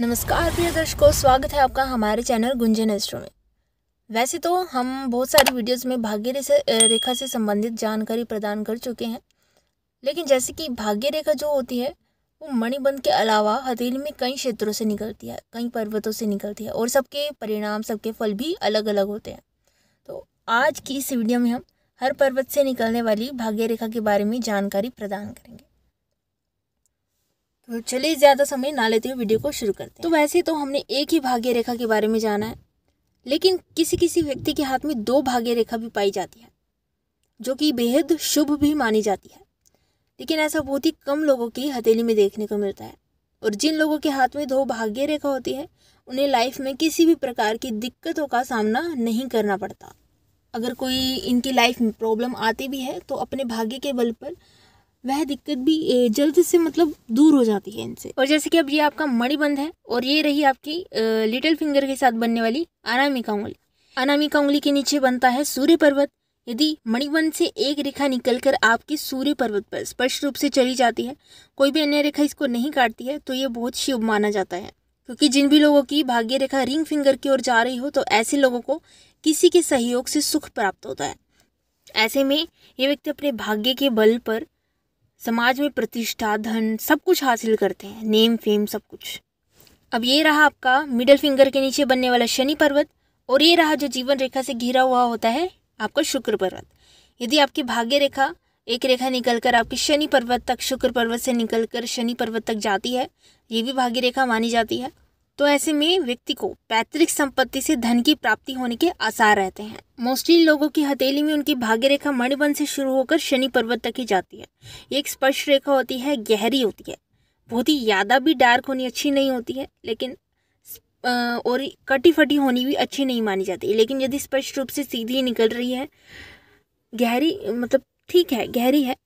नमस्कार प्रिय दर्शकों स्वागत है आपका हमारे चैनल गुंजन एस्ट्रो में वैसे तो हम बहुत सारी वीडियोस में भाग्य रेखा से संबंधित जानकारी प्रदान कर चुके हैं लेकिन जैसे कि भाग्य रेखा जो होती है वो मणिबंध के अलावा हथेली में कई क्षेत्रों से निकलती है कई पर्वतों से निकलती है और सबके परिणाम सबके फल भी अलग अलग होते हैं तो आज की इस वीडियो में हम हर पर्वत से निकलने वाली भाग्य रेखा के बारे में जानकारी प्रदान करेंगे तो चलिए ज़्यादा समय ना लेते हुए वीडियो को शुरू करते हैं तो वैसे तो हमने एक ही भाग्य रेखा के बारे में जाना है लेकिन किसी किसी व्यक्ति के हाथ में दो भाग्य रेखा भी पाई जाती है जो कि बेहद शुभ भी मानी जाती है लेकिन ऐसा बहुत ही कम लोगों की हथेली में देखने को मिलता है और जिन लोगों के हाथ में दो भाग्य रेखा होती है उन्हें लाइफ में किसी भी प्रकार की दिक्कतों का सामना नहीं करना पड़ता अगर कोई इनकी लाइफ में प्रॉब्लम आती भी है तो अपने भाग्य के बल पर वह दिक्कत भी जल्द से मतलब दूर हो जाती है इनसे और जैसे कि अब ये आपका मणिबंध है और ये रही आपकी लिटिल फिंगर के साथ बनने वाली अनामिका उंगली अनामिका उंगली के नीचे बनता है सूर्य पर्वत यदि मणिबंध से एक रेखा निकलकर आपके सूर्य पर्वत पर स्पष्ट रूप से चली जाती है कोई भी अन्य रेखा इसको नहीं काटती है तो ये बहुत शुभ माना जाता है क्योंकि जिन भी लोगों की भाग्य रेखा रिंग फिंगर की ओर जा रही हो तो ऐसे लोगों को किसी के सहयोग से सुख प्राप्त होता है ऐसे में ये व्यक्ति अपने भाग्य के बल पर समाज में प्रतिष्ठा धन सब कुछ हासिल करते हैं नेम फेम सब कुछ अब ये रहा आपका मिडल फिंगर के नीचे बनने वाला शनि पर्वत और ये रहा जो जीवन रेखा से घिरा हुआ होता है आपका शुक्र पर्वत यदि आपकी भाग्य रेखा एक रेखा निकलकर आपके शनि पर्वत तक शुक्र पर्वत से निकलकर शनि पर्वत तक जाती है ये भी भाग्य रेखा मानी जाती है तो ऐसे में व्यक्ति को पैतृक संपत्ति से धन की प्राप्ति होने के आसार रहते हैं मोस्टली लोगों की हथेली में उनकी भाग्य रेखा मणिबन से शुरू होकर शनि पर्वत तक ही जाती है एक स्पर्श रेखा होती है गहरी होती है बहुत ही ज़्यादा भी डार्क होनी अच्छी नहीं होती है लेकिन और कटी फटी होनी भी अच्छी नहीं मानी जाती लेकिन यदि स्पष्ट रूप से सीधी निकल रही है गहरी मतलब ठीक है गहरी है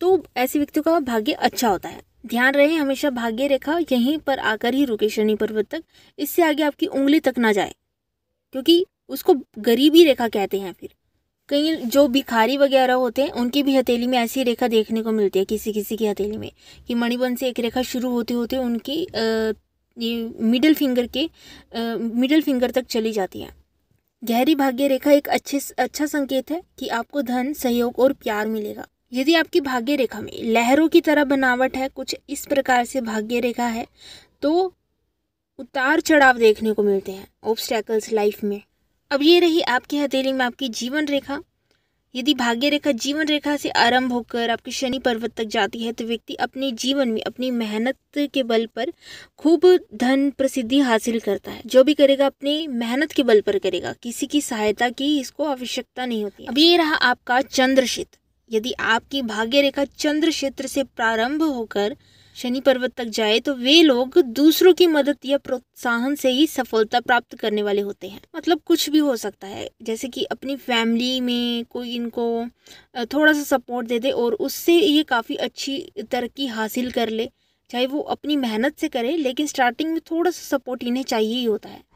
तो ऐसे व्यक्तियों का भाग्य अच्छा होता है ध्यान रहे हमेशा भाग्य रेखा यहीं पर आकर ही रुके शनि पर्वत तक इससे आगे आपकी उंगली तक ना जाए क्योंकि उसको गरीबी रेखा कहते हैं फिर कहीं जो भिखारी वगैरह होते हैं उनकी भी हथेली में ऐसी रेखा देखने को मिलती है किसी किसी की हथेली में कि मणिबन से एक रेखा शुरू होते होते उनकी ये मिडिल फिंगर के मिडिल फिंगर तक चली जाती है गहरी भाग्य रेखा एक अच्छे अच्छा संकेत है कि आपको धन सहयोग और प्यार मिलेगा यदि आपकी भाग्य रेखा में लहरों की तरह बनावट है कुछ इस प्रकार से भाग्य रेखा है तो उतार चढ़ाव देखने को मिलते हैं ऑब्स्टैकल्स लाइफ में अब ये रही आपकी हथेली में आपकी जीवन रेखा यदि भाग्य रेखा जीवन रेखा से आरंभ होकर आपके शनि पर्वत तक जाती है तो व्यक्ति अपने जीवन में अपनी मेहनत के बल पर खूब धन प्रसिद्धि हासिल करता है जो भी करेगा अपने मेहनत के बल पर करेगा किसी की सहायता की इसको आवश्यकता नहीं होती अब ये रहा आपका चंद्रशित यदि आपकी भाग्य रेखा चंद्र क्षेत्र से प्रारंभ होकर शनि पर्वत तक जाए तो वे लोग दूसरों की मदद या प्रोत्साहन से ही सफलता प्राप्त करने वाले होते हैं मतलब कुछ भी हो सकता है जैसे कि अपनी फैमिली में कोई इनको थोड़ा सा सपोर्ट दे दे और उससे ये काफ़ी अच्छी तरक्की हासिल कर ले चाहे वो अपनी मेहनत से करे लेकिन स्टार्टिंग में थोड़ा सा सपोर्ट इन्हें चाहिए ही होता है